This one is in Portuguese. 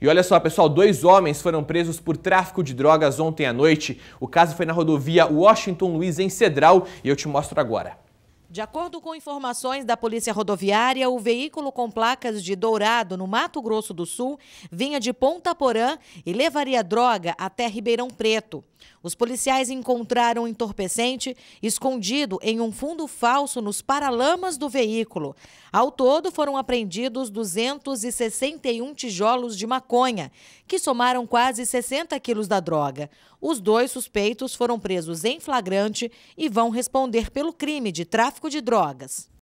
E olha só, pessoal, dois homens foram presos por tráfico de drogas ontem à noite. O caso foi na rodovia Washington Luiz em Cedral e eu te mostro agora. De acordo com informações da Polícia Rodoviária, o veículo com placas de Dourado, no Mato Grosso do Sul, vinha de Ponta Porã e levaria droga até Ribeirão Preto. Os policiais encontraram um entorpecente escondido em um fundo falso nos paralamas do veículo. Ao todo, foram apreendidos 261 tijolos de maconha, que somaram quase 60 quilos da droga. Os dois suspeitos foram presos em flagrante e vão responder pelo crime de tráfico tráfico de drogas.